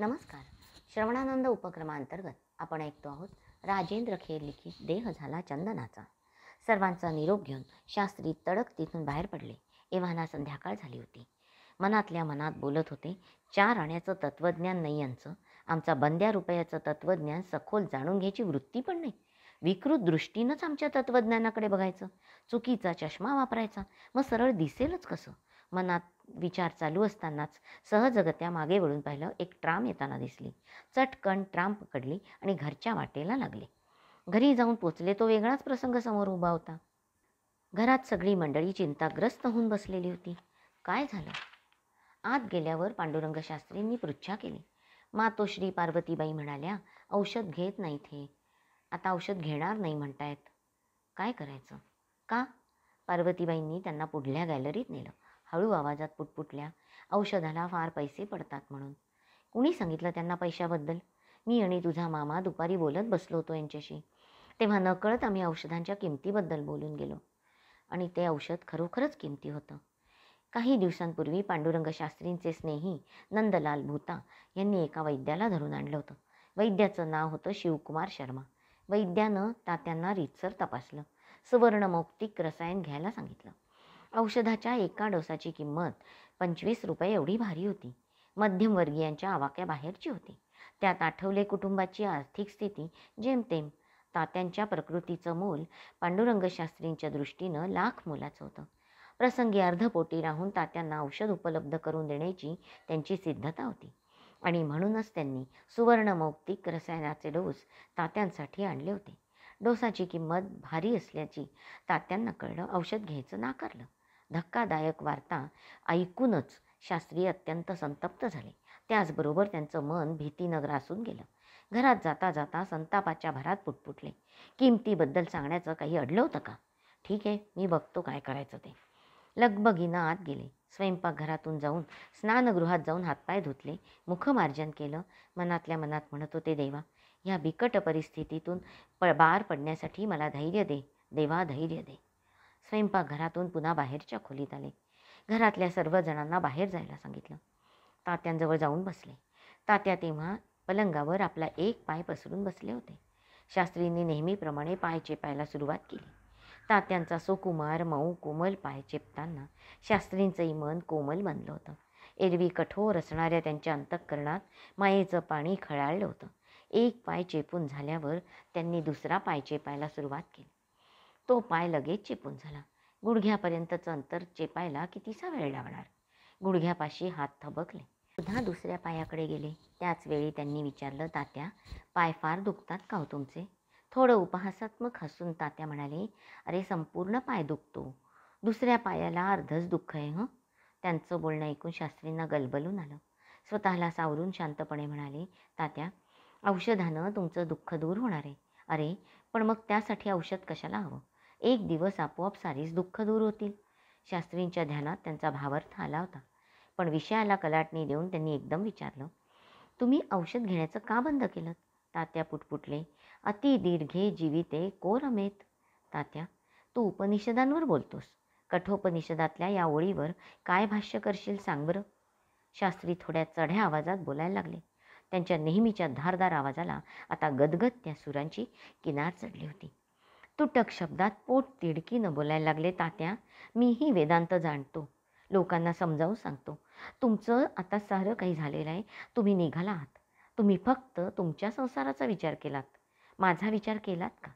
नमस्कार श्रवणानंद उपक्रमाअंतर्गत आपण ऐकतो आहोत राजेंद्र खेर लिखित देह झाला चंदनाचा सर्वांचा निरोप घेऊन शास्त्री तडक तिथून बाहेर पडले एव्हाना संध्याकाळ झाली होती मनातल्या मनात बोलत होते चार आण्याचं तत्त्वज्ञान नाही यांचं आमचा बंद्या रुपयाचं तत्त्वज्ञान सखोल जाणून घ्यायची वृत्ती पण नाही विकृत दृष्टीनंच आमच्या तत्त्वज्ञानाकडे बघायचं चुकीचा चष्मा वापरायचा मग सरळ दिसेलच कसं मनात विचार चालू असतानाच सहजगत्या मागे वळून पाहिलं एक ट्राम येताना दिसली चटकन ट्राम पकडली आणि घरच्या वाटेला लागले घरी जाऊन पोचले तो वेगळाच प्रसंग समोर उभा होता घरात सगळी मंडळी चिंताग्रस्त होऊन बसलेली होती काय झालं आत गेल्यावर पांडुरंगशास्त्रींनी पृच्छा केली मातोश्री पार्वतीबाई म्हणाल्या औषध घेत नाहीत हे आता औषध घेणार नाही म्हणतायत काय करायचं का पार्वतीबाईंनी त्यांना पुढल्या गॅलरीत नेलं हळू आवाजात पुटपुटल्या औषधाला फार पैसे पडतात म्हणून कुणी सांगितलं त्यांना पैशाबद्दल मी आणि तुझा मामा दुपारी बोलत बसलो होतो यांच्याशी तेव्हा नकळत आम्ही औषधांच्या किमतीबद्दल बोलून गेलो आणि ते औषध खरोखरच किमती होतं काही दिवसांपूर्वी पांडुरंग शास्त्रींचे स्नेही नंदलाल भूता यांनी एका वैद्याला धरून आणलं होतं वैद्याचं नाव होतं शिवकुमार शर्मा वैद्यानं तात्यांना रीतसर तपासलं सुवर्णमौक्तिक रसायन घ्यायला सांगितलं औषधाच्या एका डोसाची किंमत पंचवीस रुपये एवढी भारी होती मध्यमवर्गीयांच्या आवाक्याबाहेरची होती त्यात आठवले कुटुंबाची आर्थिक स्थिती जेमतेम तात्यांच्या प्रकृतीचं मोल पांडुरंगशास्त्रींच्या दृष्टीनं लाख मोलाचं होतं प्रसंगी अर्धपोटी राहून तात्यांना औषध उपलब्ध करून देण्याची त्यांची सिद्धता होती आणि म्हणूनच त्यांनी सुवर्णमौक्तिक रसायनाचे डोस तात्यांसाठी आणले होते डोसाची किंमत भारी असल्याची तात्यांना कळलं औषध घ्यायचं नाकारलं धक्कादायक वार्ता ऐकूनच शास्त्री अत्यंत संतप्त झाले त्याचबरोबर त्यांचं मन भीतीनं ग्रासून गेलं घरात जाता जाता संतापाच्या भरात पुटपुटले किमतीबद्दल सांगण्याचं काही अडलं होतं का ठीक आहे मी बघतो काय करायचं ते लगबगीनं आत गेले स्वयंपाकघरातून जाऊन स्नानगृहात जाऊन हातपाय धुतले मुखमार्जन केलं मनातल्या मनात म्हणत होते देवा ह्या बिकट परिस्थितीतून प बार पडण्यासाठी मला धैर्य दे देवा धैर्य दे स्वयंपाकघरातून पुन्हा बाहेरच्या खोलीत आले घरातल्या सर्व जणांना बाहेर जायला सांगितलं तात्यांजवळ जाऊन बसले तात्या तेव्हा पलंगावर आपला एक पाय पसरून बसले होते शास्त्रींनी नेहमीप्रमाणे पाय चेपायला सुरुवात केली तात्यांचा सुकुमार मऊ कोमल पाय चेपताना शास्त्रींचंही मन कोमल बनलं होतं एरवी कठोर असणाऱ्या त्यांच्या अंतःकरणात मायेचं पाणी खळाळलं होतं एक पाय चेपून झाल्यावर त्यांनी दुसरा पाय चेपायला सुरुवात केली तो पाय लगेच चिपून झाला गुडघ्यापर्यंतचं अंतर चेपायला कितीसा वेळ लागणार गुडघ्यापाशी हात थबकले पुन्हा दुसऱ्या पायाकडे गेले त्याच वेळी त्यांनी विचारलं तात्या पाय फार दुखतात का हो तुमचे थोडं उपहासात्मक हसून तात्या म्हणाले अरे संपूर्ण पाय दुखतो दुसऱ्या पायाला अर्धच दुःख आहे हं त्यांचं बोलणं ऐकून शास्त्रींना गलबलून आलं स्वतःला सावरून शांतपणे म्हणाले तात्या औषधानं तुमचं दुःख दूर होणार आहे अरे पण मग त्यासाठी औषध कशाला हवं एक दिवस आपोआप सारीच दुःख दूर होतील शास्त्रींच्या ध्यानात त्यांचा भावार्थ आला होता पण विषयाला कलाटणी देऊन त्यांनी एकदम विचारलं तुम्ही औषध घेण्याचं का बंद केलं तात्या पुटपुटले अति दीर्घे जीविते कोरमेत तात्या तू उपनिषदांवर बोलतोस कठोपनिषदातल्या या ओळीवर काय भाष्य करशील सांग बरं शास्त्री थोड्या चढ्या आवाजात बोलायला लागले त्यांच्या नेहमीच्या धारदार आवाजाला आता गदगद त्या सुरांची किनार चढली होती तुटक शब्दात पोट तिडकीनं बोलायला लागले तात्या मीही वेदांत जाणतो लोकांना समजावून सांगतो तुमचं आता सारं काही झालेलं आहे तुम्ही निघाला आहात तुम्ही फक्त तुमच्या संसाराचा विचार केलात माझा विचार केलात का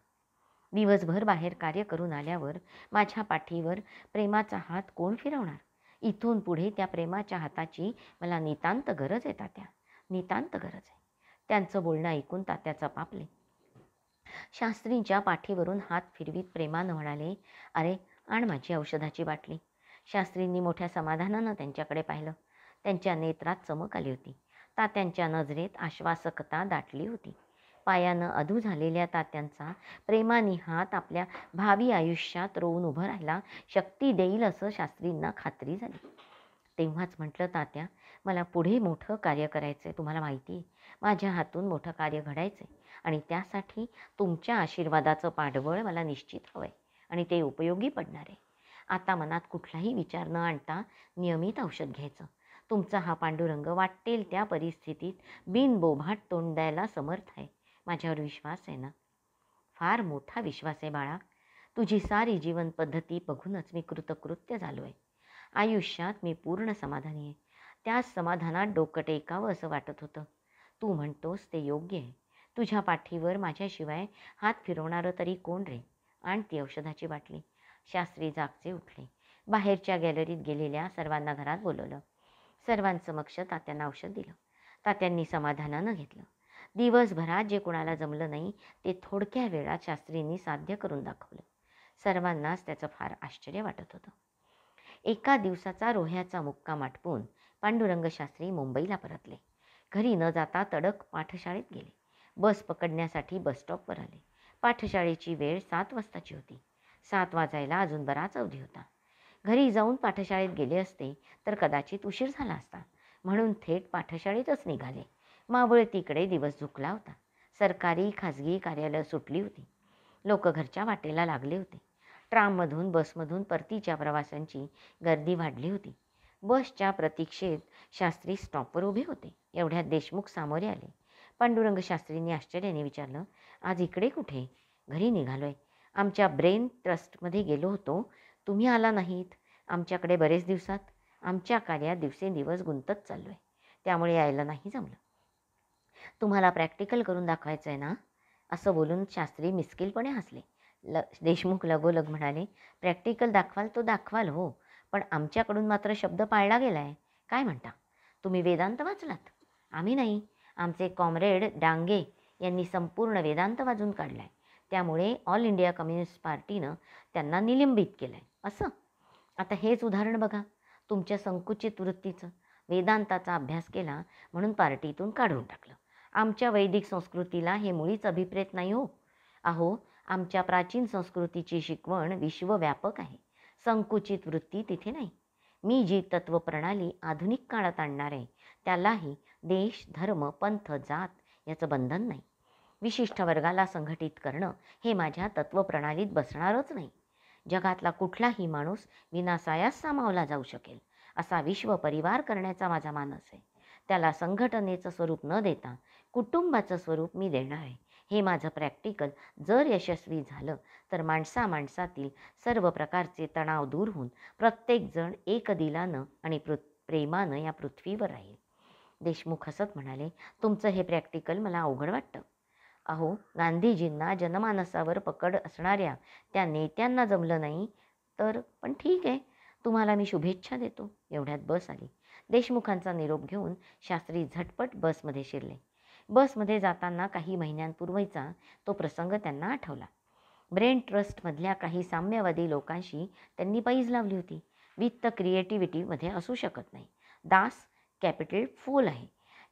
दिवसभर बाहेर कार्य करून आल्यावर माझ्या पाठीवर प्रेमाचा हात कोण फिरवणार इथून पुढे त्या प्रेमाच्या हाताची मला नितांत गरज आहे तात्या नितांत गरज आहे त्यांचं बोलणं ऐकून तात्याचं पापले शास्त्रींच्या पाठीवरून हात फिरवीत प्रेमानं म्हणाले अरे आण माझी औषधाची बाटली शास्त्रींनी मोठ्या समाधानानं त्यांच्याकडे पाहिलं त्यांच्या नेत्रात चमक आली होती तात्यांच्या नजरेत आश्वासकता दाटली होती पायानं अधू झालेल्या तात्यांचा प्रेमाने हात आपल्या भावी आयुष्यात रोवून उभं राहायला शक्ती देईल असं शास्त्रींना खात्री झाली तेव्हाच म्हटलं तात्या मला पुढे मोठं कार्य करायचं तुम्हाला माहिती आहे माझ्या हातून मोठं कार्य घडायचं आणि त्यासाठी तुमच्या आशीर्वादाचं पाठबळ मला निश्चित हवं आहे आणि ते उपयोगी पडणार आहे आता मनात कुठलाही विचार न आणता नियमित औषध घ्यायचं तुमचा हा पांडुरंग वाटेल त्या परिस्थितीत बिनबोभाट तोंड द्यायला समर्थ आहे माझ्यावर विश्वास आहे ना फार मोठा विश्वास आहे बाळा तुझी सारी जीवन पद्धती बघूनच मी कृतकृत्य झालो आहे आयुष्यात मी पूर्ण समाधानी आहे त्या समाधानात डोकं टेकावं असं वाटत होतं तू म्हणतोस ते योग्य आहे तुझ्या पाठीवर माझ्याशिवाय हात फिरवणारं तरी कोण रे आण ती औषधाची बाटली शास्त्री जागचे उठले बाहेरच्या गॅलरीत गेलेल्या सर्वांना घरात बोलवलं सर्वांसमक्ष तात्यांना औषध दिलं तात्यांनी समाधानानं घेतलं दिवसभरात जे कुणाला जमलं नाही ते थोडक्या वेळात शास्त्रींनी साध्य करून दाखवलं सर्वांनाच त्याचं फार आश्चर्य वाटत होतं एका दिवसाचा रोह्याचा मुक्काम आटपून पांडुरंग शास्त्री मुंबईला परतले घरी न जाता तडक पाठशाळेत गेले बस पकडण्यासाठी बसस्टॉपवर आले पाठशाळेची वेळ सात वाजताची होती सात वाजायला अजून बराच अवधी होता घरी जाऊन पाठशाळेत गेले असते तर कदाचित उशीर झाला असता म्हणून थेट पाठशाळेतच निघाले मावळ तिकडे दिवस झुकला होता सरकारी खाजगी कार्यालय सुटली होती लोक घरच्या वाटेला लागले होते ट्राममधून बसमधून परतीच्या प्रवाशांची गर्दी वाढली होती बसच्या प्रतीक्षेत शास्त्री स्टॉपवर उभे होते एवढ्यात देशमुख सामोरे आले पांडुरंग शास्त्रींनी आश्चर्याने विचारलं आज इकडे कुठे घरी निघालो आहे आमच्या ब्रेन ट्रस्टमध्ये गेलो होतो तुम्ही आला नाहीत आमच्याकडे बरेच दिवसात आमच्या कार्यात दिवसेंदिवस गुंतत चाललो आहे त्यामुळे यायला नाही जमलं तुम्हाला प्रॅक्टिकल करून दाखवायचं आहे ना असं बोलून शास्त्री मिस्किलपणे हसले ल देशमुख लगोलग म्हणाले प्रॅक्टिकल दाखवाल तो दाखवाल हो पण आमच्याकडून मात्र शब्द पाळला गेला आहे काय म्हणता तुम्ही वेदांत वाचलात आम्ही नाही आमचे कॉम्रेड डांगे यांनी संपूर्ण वेदांत वाजून काढला त्यामुळे ऑल इंडिया कम्युनिस्ट पार्टीनं त्यांना निलंबित केलं आहे असं आता हेच उदाहरण बघा तुमच्या संकुचित वृत्तीचं वेदांताचा अभ्यास केला म्हणून पार्टीतून काढून टाकलं आमच्या वैदिक संस्कृतीला हे मुळीच अभिप्रेत नाही हो अहो आमच्या प्राचीन संस्कृतीची शिकवण विश्वव्यापक आहे संकुचित वृत्ती तिथे नाही मी जी तत्वप्रणाली आधुनिक काळात आणणार आहे त्यालाही देश धर्म पंथ जात याचं बंधन नाही विशिष्ट वर्गाला संघटित करणं हे माझ्या तत्वप्रणालीत बसणारच नाही जगातला कुठलाही माणूस विनासायास सामावला जाऊ शकेल असा विश्व परिवार करण्याचा माझा मानस आहे त्याला संघटनेचं स्वरूप न देता कुटुंबाचं स्वरूप मी देणार आहे हे माझं प्रॅक्टिकल जर यशस्वी झालं तर माणसा माणसातील सर्व प्रकारचे तणाव दूर होऊन प्रत्येकजण दिलानं आणि प्रेमानं या पृथ्वीवर राहील देशमुख हसत म्हणाले तुमचं हे प्रॅक्टिकल मला अवघड वाटतं अहो गांधीजींना जनमानसावर पकड असणाऱ्या त्या नेत्यांना जमलं नाही तर पण ठीक आहे तुम्हाला मी शुभेच्छा देतो एवढ्यात बस आली देशमुखांचा निरोप घेऊन शास्त्री झटपट बसमध्ये शिरले बसमध्ये जाताना काही महिन्यांपूर्वीचा तो प्रसंग त्यांना आठवला ब्रेन ट्रस्टमधल्या काही साम्यवादी लोकांशी त्यांनी पैज लावली होती वित्त क्रिएटिव्हिटीमध्ये असू शकत नाही दास कॅपिटल फूल आहे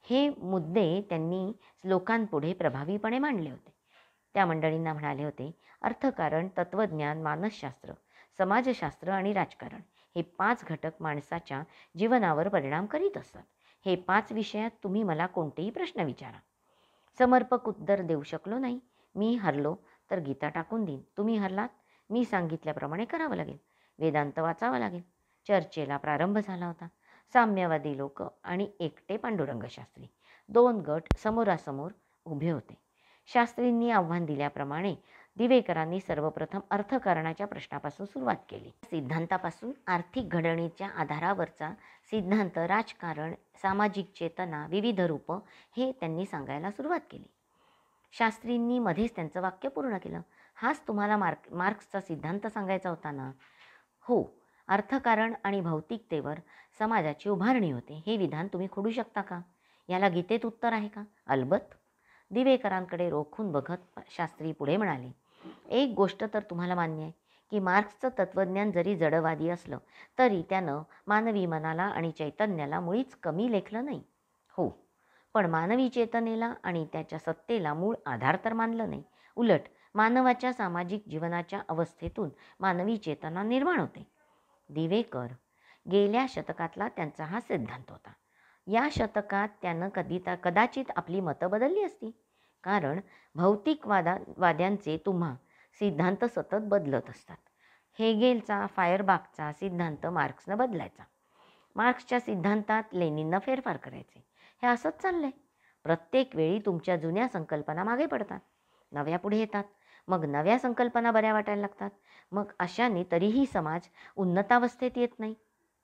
हे मुद्दे त्यांनी लोकांपुढे प्रभावीपणे मांडले होते त्या मंडळींना म्हणाले होते अर्थकारण तत्त्वज्ञान मानसशास्त्र समाजशास्त्र आणि राजकारण हे पाच घटक माणसाच्या जीवनावर परिणाम करीत असतात हे पाच विषयात तुम्ही मला कोणतेही प्रश्न विचारा समर्पक उत्तर देऊ शकलो नाही मी हरलो तर गीता टाकून देईन तुम्ही हरलात मी सांगितल्याप्रमाणे करावं लागेल वेदांत वाचावं लागेल चर्चेला प्रारंभ झाला होता साम्यवादी लोक आणि एकटे पांडुरंगशास्त्री दोन गट समोरासमोर उभे होते शास्त्रींनी आव्हान दिल्याप्रमाणे दिवेकरांनी सर्वप्रथम अर्थकारणाच्या प्रश्नापासून सुरुवात केली सिद्धांतापासून आर्थिक घडणीच्या आधारावरचा सिद्धांत राजकारण सामाजिक चेतना विविध रूपं हे त्यांनी सांगायला सुरुवात केली शास्त्रींनी मध्येच त्यांचं वाक्य पूर्ण केलं हाच तुम्हाला मार्क मार्क्सचा सिद्धांत सांगायचा होता ना हो अर्थकारण आणि भौतिकतेवर समाजाची उभारणी होते हे विधान तुम्ही खोडू शकता का याला गीतेत उत्तर आहे का अलबत दिवेकरांकडे रोखून बघत शास्त्री पुढे म्हणाले एक गोष्ट तर तुम्हाला मान्य आहे की मार्क्सचं तत्त्वज्ञान जरी जडवादी असलं तरी त्यानं मानवी मनाला आणि चैतन्याला मुळीच कमी लेखलं नाही हो पण मानवी चेतनेला आणि त्याच्या सत्तेला मूळ आधार तर मानलं नाही उलट मानवाच्या सामाजिक जीवनाच्या अवस्थेतून मानवी चेतना निर्माण होते दिवेकर गेल्या शतकातला त्यांचा हा सिद्धांत होता या शतकात त्यानं कधीता कदाचित आपली मतं बदलली असती कारण भौतिकवादा वाद्यांचे तुम्हा सिद्धांत सतत बदलत असतात हेगेलचा फायरबागचा सिद्धांत मार्क्सनं बदलायचा मार्क्सच्या सिद्धांतात लेनिननं फेरफार करायचे हे असंच चाललं आहे प्रत्येक वेळी तुमच्या जुन्या संकल्पना मागे पडतात नव्या पुढे येतात मग नव्या संकल्पना बऱ्या वाटायला लागतात मग अशाने तरीही समाज उन्नतावस्थेत येत नाही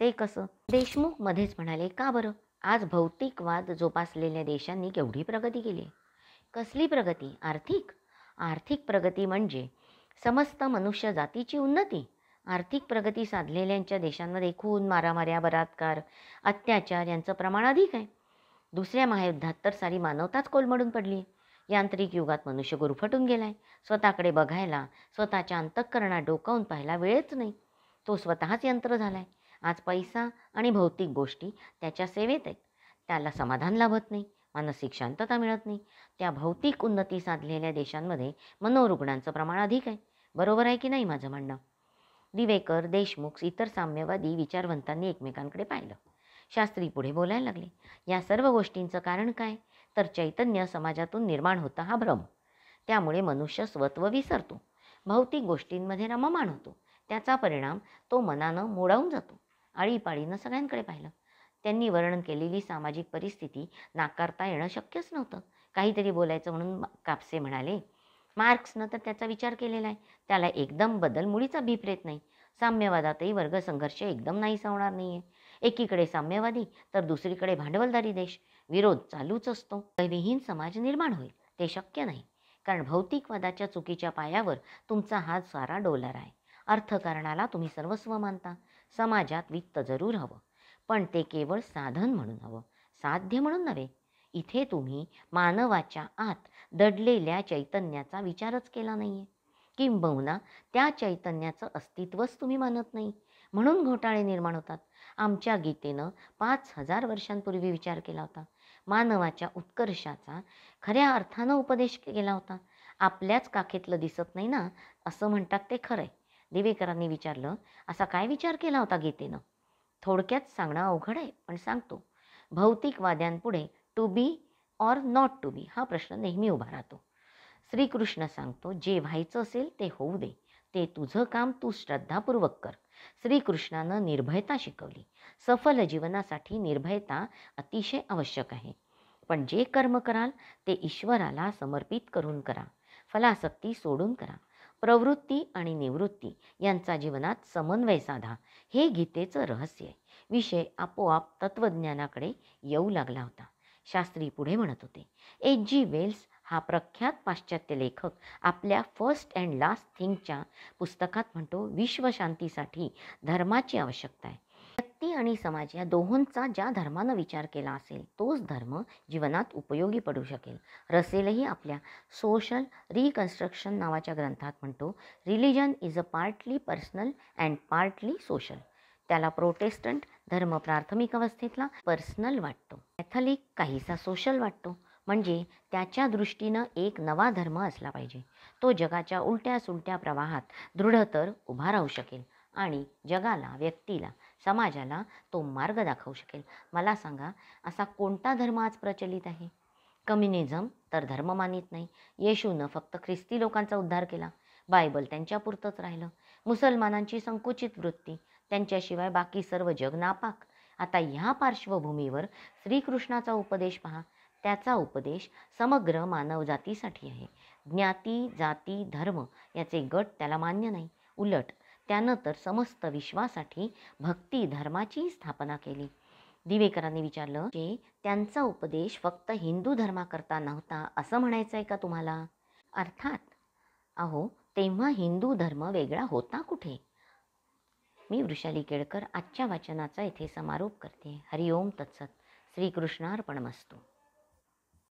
ते कसं देशमुख मध्येच म्हणाले का बरं आज भौतिकवाद जोपासलेल्या देशांनी केवढी प्रगती केली कसली प्रगती आर्थिक आर्थिक प्रगती म्हणजे समस्त मनुष्य जातीची उन्नती आर्थिक प्रगती साधलेल्यांच्या देशांमध्ये खून मारामाऱ्या बलात्कार अत्याचार यांचं प्रमाण अधिक आहे दुसऱ्या महायुद्धात तर सारी मानवताच कोलमडून पडली यांत्रिक युगात मनुष्य गुरफटून गेलाय स्वतःकडे बघायला स्वतःच्या अंतःकरणात डोकावून पाहायला वेळच नाही तो स्वतःच यंत्र झालाय आज पैसा आणि भौतिक गोष्टी त्याच्या सेवेत आहेत त्याला समाधान लाभत नाही मानसिक शांतता मिळत नाही त्या भौतिक उन्नती साधलेल्या देशांमध्ये मनोरुग्णांचं प्रमाण अधिक आहे बरोबर आहे की नाही माझं म्हणणं दिवेकर देशमुख इतर साम्यवादी विचारवंतांनी एकमेकांकडे पाहिलं शास्त्री पुढे बोलायला लागले या सर्व गोष्टींचं कारण काय तर चैतन्य समाजातून निर्माण होता हा भ्रम त्यामुळे मनुष्य स्वत्व विसरतो भौतिक गोष्टींमध्ये रममाण होतो त्याचा परिणाम तो मनानं मोडावून जातो आळीपाळीनं सगळ्यांकडे पाहिलं त्यांनी वर्णन केलेली सामाजिक परिस्थिती नाकारता येणं शक्यच नव्हतं काहीतरी बोलायचं म्हणून कापसे म्हणाले मार्क्सनं तर त्याचा विचार केलेला आहे त्याला एकदम बदल मुळीच अभिप्रेत नाही साम्यवादातही वर्ग संघर्ष एकदम नाहीसा होणार नाही आहे एकीकडे साम्यवादी तर दुसरीकडे भांडवलदारी देश विरोध चालूच असतो तरीही समाज निर्माण होईल ते शक्य नाही कारण भौतिकवादाच्या चुकीच्या पायावर तुमचा हा सारा डोलर आहे अर्थकारणाला तुम्ही सर्वस्व मानता समाजात वित्त जरूर हवं पण ते केवळ साधन म्हणून हवं साध्य म्हणून नव्हे इथे तुम्ही मानवाच्या आत दडलेल्या चैतन्याचा विचारच केला नाही आहे किंबहुना त्या चैतन्याचं अस्तित्वच तुम्ही मानत नाही म्हणून घोटाळे निर्माण होतात आमच्या गीतेनं पाच हजार वर्षांपूर्वी विचार केला होता मानवाच्या उत्कर्षाचा खऱ्या अर्थानं उपदेश केला होता आपल्याच काखेतलं दिसत नाही ना असं म्हणतात ते खरंय दिवेकरांनी विचारलं असा काय विचार केला होता गीतेनं थोडक्यात सांगणं अवघड आहे पण सांगतो भौतिकवाद्यांपुढे to be or not to be हा प्रश्न नेहमी उभा राहतो श्रीकृष्ण सांगतो जे व्हायचं असेल ते होऊ दे ते तुझं काम तू श्रद्धापूर्वक कर श्रीकृष्णानं निर्भयता शिकवली सफल जीवनासाठी निर्भयता अतिशय आवश्यक आहे पण जे कर्म कराल ते ईश्वराला समर्पित करून करा फलासक्ती सोडून करा प्रवृत्ती आणि निवृत्ती यांचा जीवनात समन्वय साधा हे गीतेचं रहस्य आहे विषय आपोआप तत्वज्ञानाकडे येऊ लागला होता शास्त्री पुढे म्हणत होते एच जी वेल्स हा प्रख्यात पाश्चात्य लेखक आपल्या फर्स्ट अँड लास्ट थिंगच्या पुस्तकात म्हणतो विश्वशांतीसाठी धर्माची आवश्यकता आहे व्यक्ती आणि समाज या दोहोंचा ज्या धर्मानं विचार केला असेल तोच धर्म जीवनात उपयोगी पडू शकेल रसेलही आपल्या सोशल रिकन्स्ट्रक्शन नावाच्या ग्रंथात म्हणतो religion is a partly personal and partly social त्याला प्रोटेस्टंट धर्म प्राथमिक अवस्थेतला पर्सनल वाटतो कॅथलिक काहीसा सोशल वाटतो म्हणजे त्याच्या दृष्टीनं एक नवा धर्म असला पाहिजे तो जगाच्या उलट्या सुलट्या प्रवाहात दृढतर उभा राहू शकेल आणि जगाला व्यक्तीला समाजाला तो मार्ग दाखवू शकेल मला सांगा असा कोणता धर्म आज प्रचलित आहे कम्युनिझम तर धर्म मानित नाही येशूनं फक्त ख्रिस्ती लोकांचा उद्धार केला बायबल त्यांच्यापुरतंच राहिलं मुसलमानांची संकुचित वृत्ती त्यांच्याशिवाय बाकी सर्व जग नापाक आता ह्या पार्श्वभूमीवर श्रीकृष्णाचा उपदेश पहा त्याचा उपदेश समग्र मानवजातीसाठी आहे ज्ञाती जाती धर्म याचे गट त्याला मान्य नाही उलट त्यानं तर समस्त विश्वासाठी भक्ती धर्माची स्थापना केली दिवेकरांनी विचारलं की त्यांचा उपदेश फक्त हिंदू धर्माकरता नव्हता असं म्हणायचं आहे का तुम्हाला अर्थात अहो तेव्हा हिंदू धर्म वेगळा होता कुठे मी वृषाली केळकर आजच्या वाचनाचा इथे समारोप करते हरिओम तत्सत श्रीकृष्णार्पण मस्तू